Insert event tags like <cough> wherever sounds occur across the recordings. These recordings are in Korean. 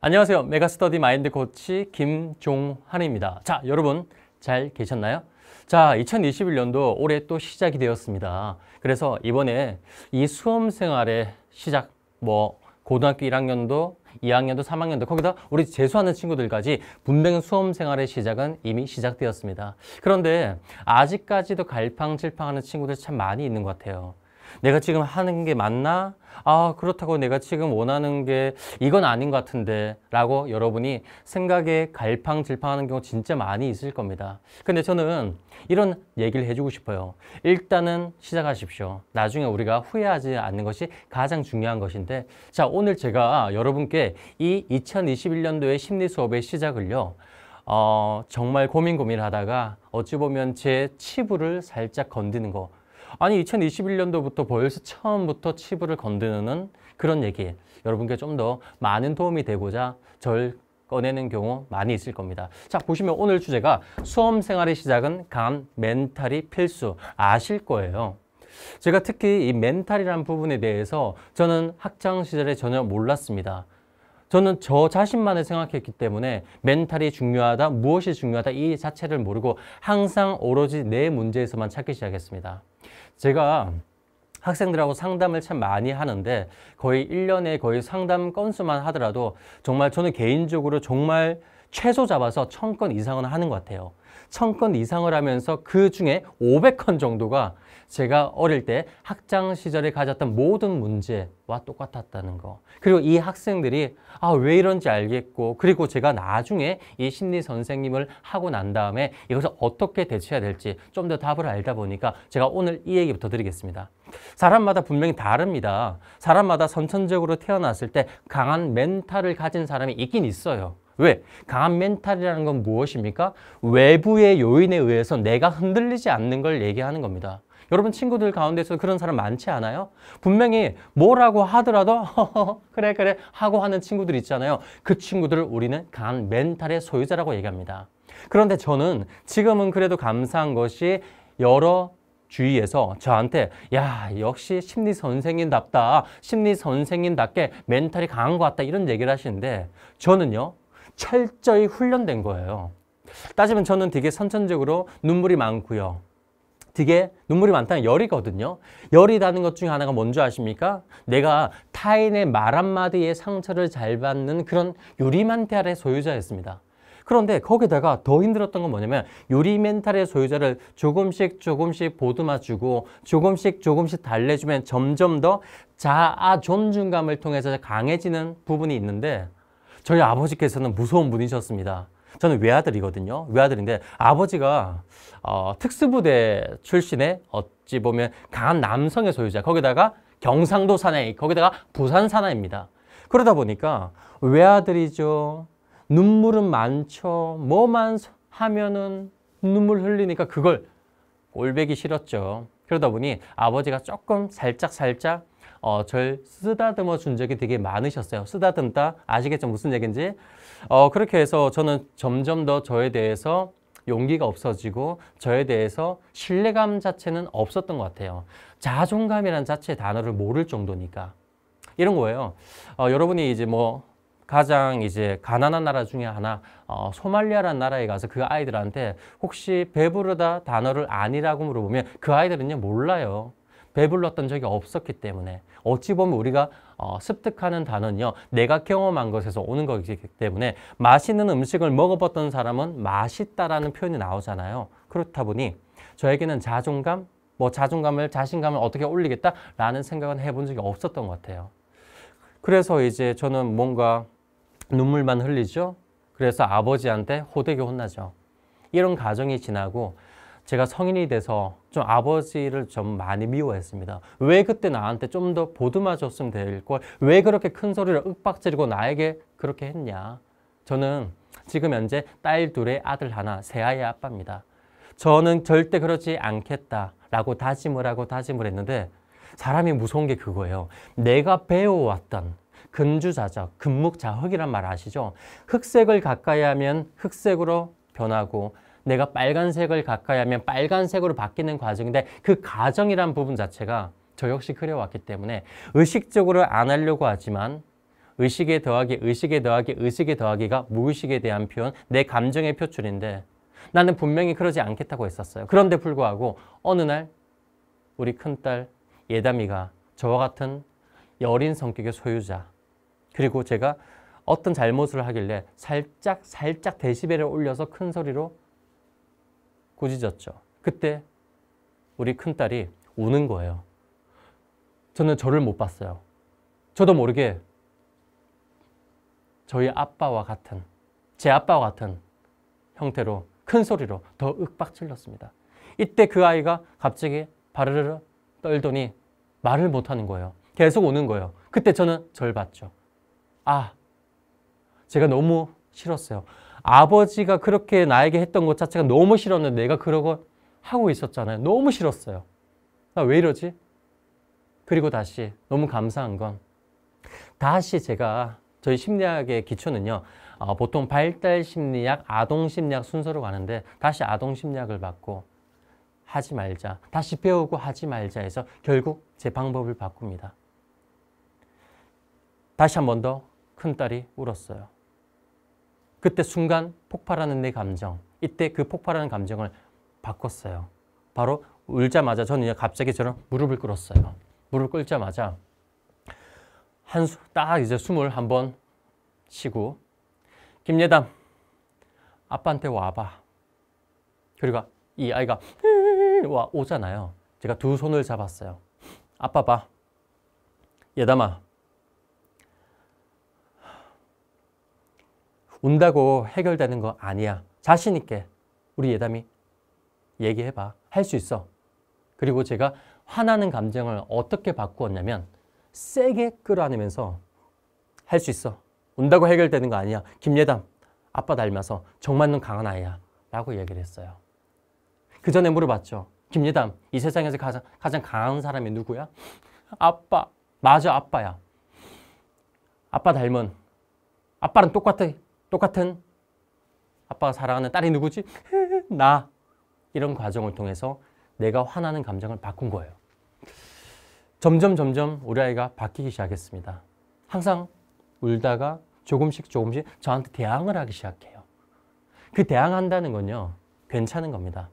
안녕하세요. 메가스터디 마인드 코치 김종한입니다. 자, 여러분 잘 계셨나요? 자, 2021년도 올해 또 시작이 되었습니다. 그래서 이번에 이 수험 생활의 시작, 뭐 고등학교 1학년도, 2학년도, 3학년도 거기다 우리 재수하는 친구들까지 분명 수험 생활의 시작은 이미 시작되었습니다. 그런데 아직까지도 갈팡질팡하는 친구들 참 많이 있는 것 같아요. 내가 지금 하는 게 맞나? 아 그렇다고 내가 지금 원하는 게 이건 아닌 것 같은데 라고 여러분이 생각에 갈팡질팡하는 경우 진짜 많이 있을 겁니다 근데 저는 이런 얘기를 해주고 싶어요 일단은 시작하십시오 나중에 우리가 후회하지 않는 것이 가장 중요한 것인데 자 오늘 제가 여러분께 이 2021년도의 심리 수업의 시작을요 어, 정말 고민 고민하다가 어찌 보면 제 치부를 살짝 건드는 거 아니 2021년도부터 벌써 처음부터 치부를 건드는 그런 얘기 여러분께 좀 더 많은 도움이 되고자 절 꺼내는 경우 많이 있을 겁니다. 자 보시면 오늘 주제가 수험생활의 시작은 강 멘탈이 필수 아실 거예요. 제가 특히 이 멘탈이란 부분에 대해서 저는 학창시절에 전혀 몰랐습니다. 저는 저 자신만을 생각했기 때문에 멘탈이 중요하다, 무엇이 중요하다 이 자체를 모르고 항상 오로지 내 문제에서만 찾기 시작했습니다. 제가 학생들하고 상담을 참 많이 하는데 거의 1년에 거의 상담 건수만 하더라도 정말 저는 개인적으로 정말 최소 잡아서 1 0 0 0건 이상은 하는 것 같아요. 1 0 0 0건 이상을 하면서 그 중에 5 0 0건 정도가 제가 어릴 때 학창 시절에 가졌던 모든 문제와 똑같았다는 거. 그리고 이 학생들이 아, 왜 이런지 알겠고 그리고 제가 나중에 이 심리 선생님을 하고 난 다음에 이것을 어떻게 대처해야 될지 좀 더 답을 알다 보니까 제가 오늘 이 얘기부터 드리겠습니다. 사람마다 분명히 다릅니다. 사람마다 선천적으로 태어났을 때 강한 멘탈을 가진 사람이 있긴 있어요. 왜? 강한 멘탈이라는 건 무엇입니까? 외부의 요인에 의해서 내가 흔들리지 않는 걸 얘기하는 겁니다. 여러분 친구들 가운데서 그런 사람 많지 않아요? 분명히 뭐라고 하더라도 <laughs> 그래 그래 하고 하는 친구들 있잖아요. 그 친구들을 우리는 강한 멘탈의 소유자라고 얘기합니다. 그런데 저는 지금은 그래도 감사한 것이 여러 주위에서 저한테 야 역시 심리 선생님답다 심리 선생님답게 멘탈이 강한 것 같다 이런 얘기를 하시는데 저는요 철저히 훈련된 거예요 따지면 저는 되게 선천적으로 눈물이 많고요 되게 눈물이 많다는 열이거든요. 열이 나는 것 중에 하나가 뭔지 아십니까? 내가 타인의 말 한마디에 상처를 잘 받는 그런 유리 멘탈의 소유자였습니다. 그런데 거기다가 더 힘들었던 건 뭐냐면 유리 멘탈의 소유자를 조금씩 조금씩 보듬어주고 조금씩 조금씩 달래주면 점점 더 자아 존중감을 통해서 강해지는 부분이 있는데 저희 아버지께서는 무서운 분이셨습니다. 저는 외아들이거든요. 외아들인데 아버지가 어, 특수부대 출신의 어찌 보면 강한 남성의 소유자. 거기다가 경상도 사나이, 거기다가 부산 사나이입니다. 그러다 보니까 외아들이죠. 눈물은 많죠. 뭐만 하면은 눈물 흘리니까 그걸 올백이 싫었죠. 그러다 보니 아버지가 조금 살짝살짝 살짝 어, 절 쓰다듬어 준 적이 되게 많으셨어요. 쓰다듬다 아시겠죠 무슨 얘기인지? 어, 그렇게 해서 저는 점점 더 저에 대해서 용기가 없어지고 저에 대해서 신뢰감 자체는 없었던 것 같아요. 자존감이란 자체 단어를 모를 정도니까 이런 거예요. 어, 여러분이 이제 뭐 가장 이제 가난한 나라 중에 하나 어, 소말리아라는 나라에 가서 그 아이들한테 혹시 배부르다 단어를 아니라고 물어보면 그 아이들은요 몰라요. 배불렀던 적이 없었기 때문에 어찌 보면 우리가 어, 습득하는 단어는요. 내가 경험한 것에서 오는 것이기 때문에 맛있는 음식을 먹어봤던 사람은 맛있다라는 표현이 나오잖아요. 그렇다 보니 저에게는 자존감, 뭐 자존감을, 자신감을 어떻게 올리겠다라는 생각은 해본 적이 없었던 것 같아요. 그래서 이제 저는 뭔가 눈물만 흘리죠. 그래서 아버지한테 호되게 혼나죠. 이런 과정이 지나고 제가 성인이 돼서 좀 아버지를 좀 많이 미워했습니다. 왜 그때 나한테 좀 더 보듬어 줬으면 될 걸, 왜 그렇게 큰 소리를 윽박지르고 나에게 그렇게 했냐. 저는 지금 현재 딸 둘의 아들 하나, 세 아이의 아빠입니다. 저는 절대 그러지 않겠다라고 다짐을 하고 다짐을 했는데 사람이 무서운 게 그거예요. 내가 배워왔던 근주자적, 근묵자흑이란 말 아시죠? 흑색을 가까이 하면 흑색으로 변하고 내가 빨간색을 가까이 하면 빨간색으로 바뀌는 과정인데 그 과정이란 부분 자체가 저 역시 그려왔기 때문에 의식적으로 안 하려고 하지만 의식에 더하기, 의식에 더하기, 의식에 더하기가 무의식에 대한 표현, 내 감정의 표출인데 나는 분명히 그러지 않겠다고 했었어요. 그런데 불구하고 어느 날 우리 큰딸 예담이가 저와 같은 여린 성격의 소유자 그리고 제가 어떤 잘못을 하길래 살짝 살짝 데시벨을 올려서 큰 소리로 꾸짖었죠. 그때 우리 큰딸이 우는 거예요. 저는 저를 못 봤어요. 저도 모르게 저희 아빠와 같은 제 아빠와 같은 형태로 큰 소리로 더 윽박질렀습니다. 이때 그 아이가 갑자기 바르르 떨더니 말을 못하는 거예요. 계속 오는 거예요. 그때 저는 절 봤죠. 아, 제가 너무 싫었어요. 아버지가 그렇게 나에게 했던 것 자체가 너무 싫었는데 내가 그러고 하고 있었잖아요. 너무 싫었어요. 나 왜 이러지? 그리고 다시 너무 감사한 건 다시 제가 저희 심리학의 기초는요. 어, 보통 발달 심리학, 아동 심리학 순서로 가는데 다시 아동 심리학을 받고 하지 말자. 다시 배우고 하지 말자 해서 결국 제 방법을 바꿉니다. 다시 한 번 더 큰딸이 울었어요. 그때 순간 폭발하는 내 감정 이때 그 폭발하는 감정을 바꿨어요. 바로 울자마자 저는 갑자기 저는 무릎을 꿇었어요. 무릎 을 꿇자마자 한숨 딱 이제 숨을 한 번 쉬고 김예담 아빠한테 와봐. 그리고 이 아이가 <laughs> 와 오잖아요. 제가 두 손을 잡았어요. 아빠 봐. 예담아 운다고 해결되는 거 아니야. 자신 있게 우리 예담이 얘기해봐. 할 수 있어. 그리고 제가 화나는 감정을 어떻게 바꾸었냐면 세게 끌어안으면서 할 수 있어. 운다고 해결되는 거 아니야. 김예담, 아빠 닮아서 정말 로 강한 아이야. 라고 얘기를 했어요. 그 전에 물어봤죠. 김예담, 이 세상에서 가장, 가장 강한 사람이 누구야? 아빠. 맞아, 아빠야. 아빠 닮은. 아빠랑 똑같아. 똑같은 아빠가 사랑하는 딸이 누구지? <laughs> 나. 이런 과정을 통해서 내가 화나는 감정을 바꾼 거예요. 점점 점점 우리 아이가 바뀌기 시작했습니다. 항상 울다가 조금씩 조금씩 저한테 대항을 하기 시작해요. 그 대항한다는 건요. 괜찮은 겁니다.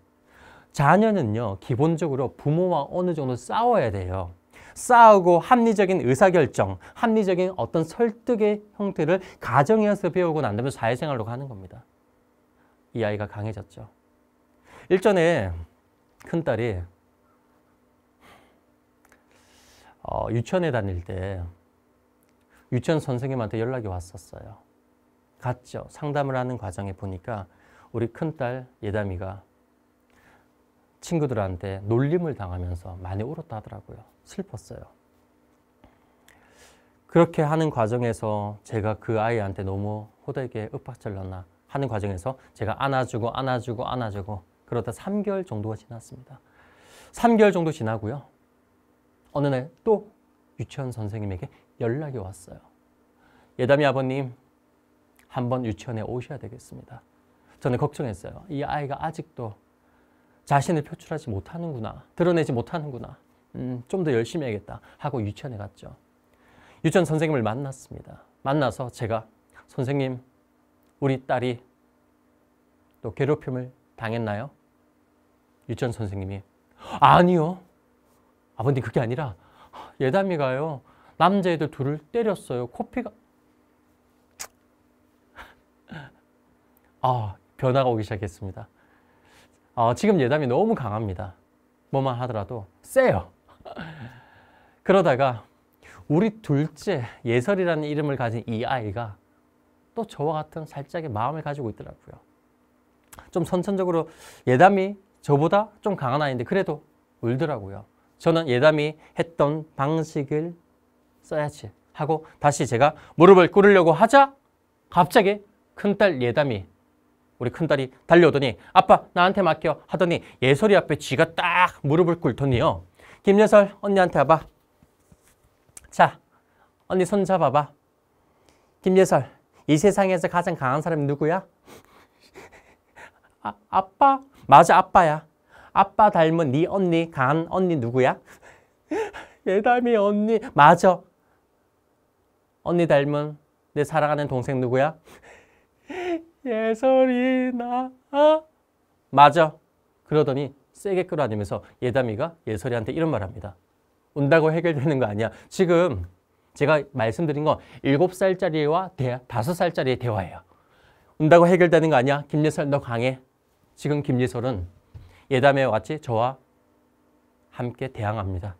자녀는요. 기본적으로 부모와 어느 정도 싸워야 돼요. 싸우고 합리적인 의사결정, 합리적인 어떤 설득의 형태를 가정에서 배우고 난다음에 사회생활로 가는 겁니다. 이 아이가 강해졌죠. 일전에 큰딸이 어, 유치원에 다닐 때 유치원 선생님한테 연락이 왔었어요. 갔죠. 상담을 하는 과정에 보니까 우리 큰딸 예담이가 친구들한테 놀림을 당하면서 많이 울었다 하더라고요. 슬펐어요. 그렇게 하는 과정에서 제가 그 아이한테 너무 호되게 윽박질렀나 하는 과정에서 제가 안아주고 안아주고 안아주고 그러다 3개월 정도가 지났습니다. 3개월 정도 지나고요. 어느 날 또 유치원 선생님에게 연락이 왔어요. 예담이 아버님, 한번 유치원에 오셔야 되겠습니다. 저는 걱정했어요. 이 아이가 아직도 자신을 표출하지 못하는구나. 드러내지 못하는구나. 음, 좀 더 열심히 해야겠다 하고 유치원에 갔죠. 유치원 선생님을 만났습니다. 만나서 제가 선생님, 우리 딸이 또 괴롭힘을 당했나요? 유치원 선생님이 아니요. 아버님 그게 아니라 예담이가요. 남자애들 둘을 때렸어요. 코피가 <laughs> 아 변화가 오기 시작했습니다. 어, 지금 예담이 너무 강합니다. 뭐만 하더라도 세요. <laughs> 그러다가 우리 둘째 예설이라는 이름을 가진 이 아이가 또 저와 같은 살짝의 마음을 가지고 있더라고요. 좀 선천적으로 예담이 저보다 좀 강한 아이인데 그래도 울더라고요. 저는 예담이 했던 방식을 써야지 하고 다시 제가 무릎을 꿇으려고 하자 갑자기 큰딸 예담이 우리 큰딸이 달려오더니 아빠 나한테 맡겨 하더니 예설이 앞에 쥐가 딱 무릎을 꿇더니요. 김예설 언니한테 와봐. 자 언니 손 잡아봐. 김예설 이 세상에서 가장 강한 사람이 누구야? 아, 아빠? 맞아 아빠야. 아빠 닮은 네 언니 강한 언니 누구야? 예담이 <laughs> 언니 맞아. 언니 닮은 내 사랑하는 동생 누구야? 예솔이나 아? 맞아. 그러더니 세게 끌어안으면서 예담이가 예솔이한테 이런 말 합니다. 운다고 해결되는 거 아니야. 지금 제가 말씀드린 건 7살짜리와 5살짜리의 대화예요. 운다고 해결되는 거 아니야. 김예설 너 강해. 지금 김예설은 예담에 왔지 저와 함께 대항합니다.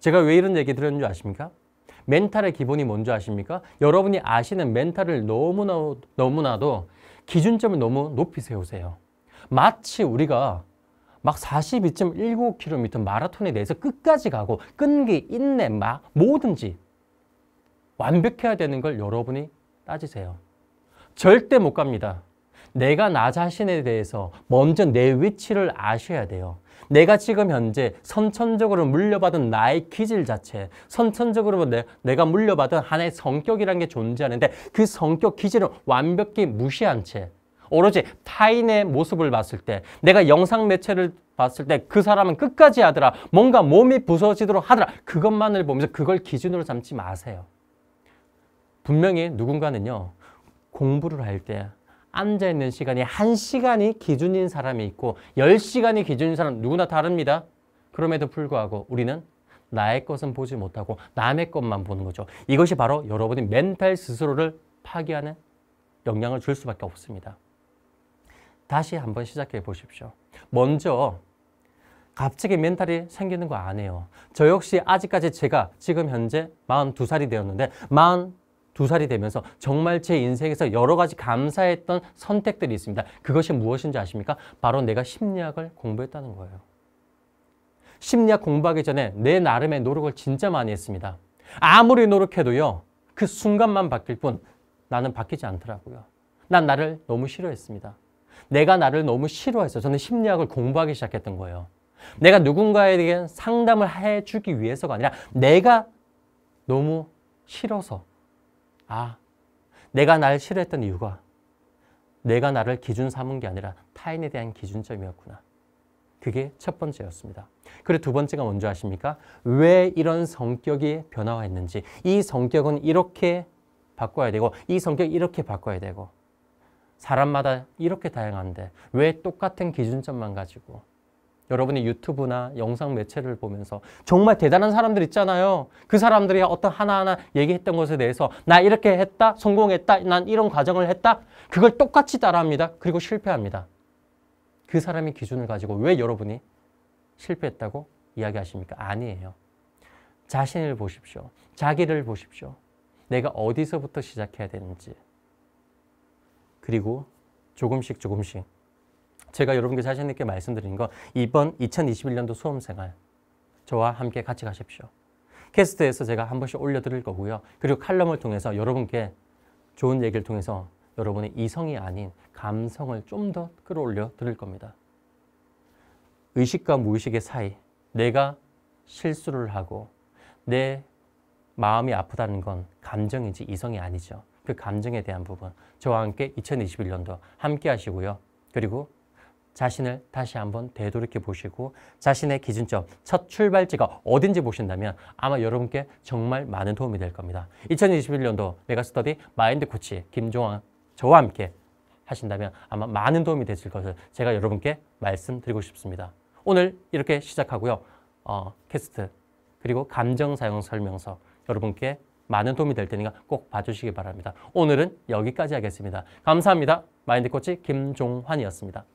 제가 왜 이런 얘기 드렸는지 아십니까? 멘탈의 기본이 뭔지 아십니까? 여러분이 아시는 멘탈을 너무나, 너무나도 기준점을 너무 높이 세우세요. 마치 우리가 막 42.19km 마라톤에 대해서 끝까지 가고 끈기, 인내, 막 뭐든지 완벽해야 되는 걸 여러분이 따지세요. 절대 못 갑니다. 내가 나 자신에 대해서 먼저 내 위치를 아셔야 돼요. 내가 지금 현재 선천적으로 물려받은 나의 기질 자체, 선천적으로 내, 내가 물려받은 하나의 성격이라는 게 존재하는데 그 성격 기질은 완벽히 무시한 채 오로지 타인의 모습을 봤을 때 내가 영상 매체를 봤을 때 그 사람은 끝까지 하더라 뭔가 몸이 부서지도록 하더라 그것만을 보면서 그걸 기준으로 삼지 마세요 분명히 누군가는요 공부를 할때 앉아있는 시간이 1시간이 기준인 사람이 있고 10시간이 기준인 사람 누구나 다릅니다. 그럼에도 불구하고 우리는 나의 것은 보지 못하고 남의 것만 보는 거죠. 이것이 바로 여러분이 멘탈 스스로를 파괴하는 영향을 줄 수밖에 없습니다. 다시 한번 시작해 보십시오. 먼저 갑자기 멘탈이 생기는 거 아니에요. 저 역시 아직까지 제가 지금 현재 42살이 되었는데 42두 살이 되면서 정말 제 인생에서 여러 가지 감사했던 선택들이 있습니다. 그것이 무엇인지 아십니까? 바로 내가 심리학을 공부했다는 거예요. 심리학 공부하기 전에 내 나름의 노력을 진짜 많이 했습니다. 아무리 노력해도요. 그 순간만 바뀔 뿐 나는 바뀌지 않더라고요. 난 나를 너무 싫어했습니다. 내가 나를 너무 싫어해서 저는 심리학을 공부하기 시작했던 거예요. 내가 누군가에게 상담을 해주기 위해서가 아니라 내가 너무 싫어서 아, 내가 나를 싫어했던 이유가 내가 나를 기준 삼은 게 아니라 타인에 대한 기준점이었구나. 그게 첫 번째였습니다. 그리고 두 번째가 뭔지 아십니까? 왜 이런 성격이 변화했는지 이 성격은 이렇게 바꿔야 되고 이 성격 이렇게 바꿔야 되고 사람마다 이렇게 다양한데 왜 똑같은 기준점만 가지고 여러분이 유튜브나 영상 매체를 보면서 정말 대단한 사람들 있잖아요. 그 사람들이 어떤 하나하나 얘기했던 것에 대해서 나 이렇게 했다, 성공했다, 난 이런 과정을 했다. 그걸 똑같이 따라합니다. 그리고 실패합니다. 그 사람이 기준을 가지고 왜 여러분이 실패했다고 이야기하십니까? 아니에요. 자신을 보십시오. 자기를 보십시오. 내가 어디서부터 시작해야 되는지. 그리고 조금씩 조금씩 제가 여러분께 자신 있게 말씀드린 건 이번 2021년도 수험생활 저와 함께 같이 가십시오. 캐스트에서 제가 한 번씩 올려드릴 거고요. 그리고 칼럼을 통해서 여러분께 좋은 얘기를 통해서 여러분의 이성이 아닌 감성을 좀 더 끌어올려 드릴 겁니다. 의식과 무의식의 사이, 내가 실수를 하고 내 마음이 아프다는 건 감정인지 이성이 아니죠. 그 감정에 대한 부분 저와 함께 2021년도 함께 하시고요. 그리고 자신을 다시 한번 되돌이켜 보시고 자신의 기준점, 첫 출발지가 어딘지 보신다면 아마 여러분께 정말 많은 도움이 될 겁니다. 2021년도 메가스터디 마인드 코치 김종환 저와 함께 하신다면 아마 많은 도움이 되실 것을 제가 여러분께 말씀드리고 싶습니다. 오늘 이렇게 시작하고요. 어, 캐스트 그리고 감정 사용 설명서 여러분께 많은 도움이 될 테니까 꼭 봐주시기 바랍니다. 오늘은 여기까지 하겠습니다. 감사합니다. 마인드 코치 김종환이었습니다.